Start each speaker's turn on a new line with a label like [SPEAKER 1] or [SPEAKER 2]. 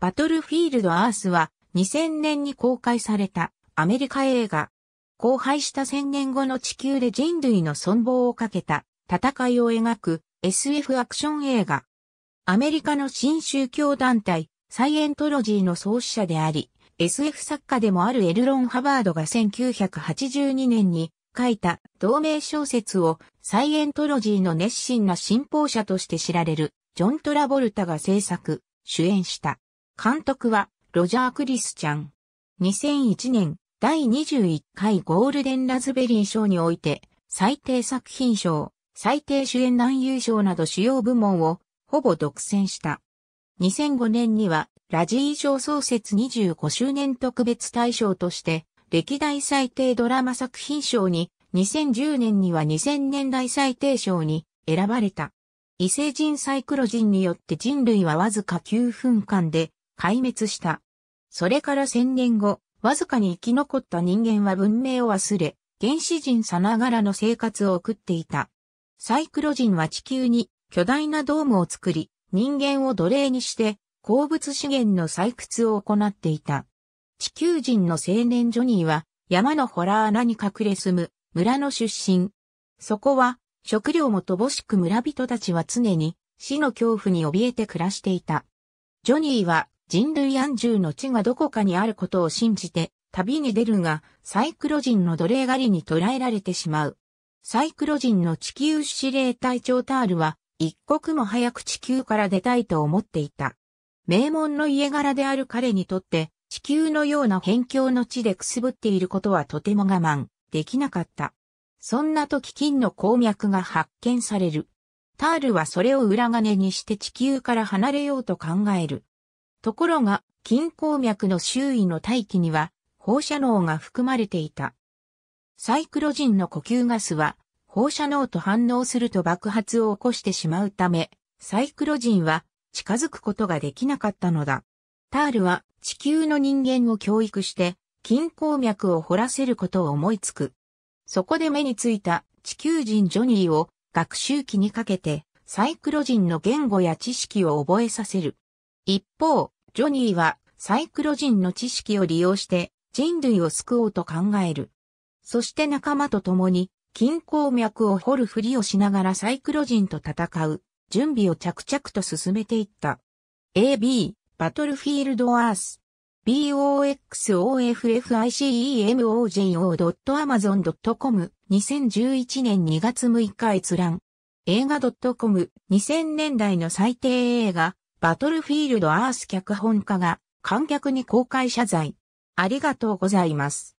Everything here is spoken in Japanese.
[SPEAKER 1] バトルフィールドアースは2000年に公開されたアメリカ映画。荒廃した1000年後の地球で人類の存亡をかけた戦いを描く SF アクション映画。アメリカの新宗教団体サイエントロジーの創始者であり、SF 作家でもあるエルロン・ハバードが1982年に書いた同名小説をサイエントロジーの熱心な信奉者として知られるジョン・トラボルタが制作、主演した。監督はロジャー・クリスチャン。2001年第21回ゴールデンラズベリー賞において最低作品賞、最低主演男優賞など主要部門をほぼ独占した。2005年にはラジー賞創設25周年特別大賞として歴代最低ドラマ作品賞に2010年には2000年代最低賞に選ばれた。異星人サイクロ人によって人類はわずか9分間で壊滅した。それから千年後、わずかに生き残った人間は文明を忘れ、原始人さながらの生活を送っていた。サイクロ人は地球に巨大なドームを作り、人間を奴隷にして、鉱物資源の採掘を行っていた。地球人の青年ジョニーは、山のホラー穴に隠れ住む村の出身。そこは、食料も乏しく村人たちは常に死の恐怖に怯えて暮らしていた。ジョニーは人類安住の地がどこかにあることを信じて、旅に出るが、サイクロ人の奴隷狩りに捕らえられてしまう。サイクロ人の地球司令隊長タールは、一刻も早く地球から出たいと思っていた。名門の家柄である彼にとって、地球のような辺境の地でくすぶっていることはとても我慢できなかった。そんな時金の鉱脈が発見される。タールはそれを裏金にして地球から離れようと考える。ところが、金鉱脈の周囲の大気には放射能が含まれていた。サイクロジンの呼吸ガスは放射能と反応すると爆発を起こしてしまうため、サイクロジンは近づくことができなかったのだ。タールは地球の人間を教育して金鉱脈を掘らせることを思いつく。そこで目についた地球人ジョニーを学習期にかけてサイクロジンの言語や知識を覚えさせる。一方、ジョニーはサイクロ人の知識を利用して人類を救おうと考える。そして仲間と共に金鉱脈を掘るふりをしながらサイクロ人と戦う準備を着々と進めていった。AB、バトルフィールドアース。boxofficemoj.amazon.com 2011年2月6日閲覧。映画 .com 2000年代の最低映画バトルフィールドアース脚本家が観客に公開謝罪。ありがとうございます。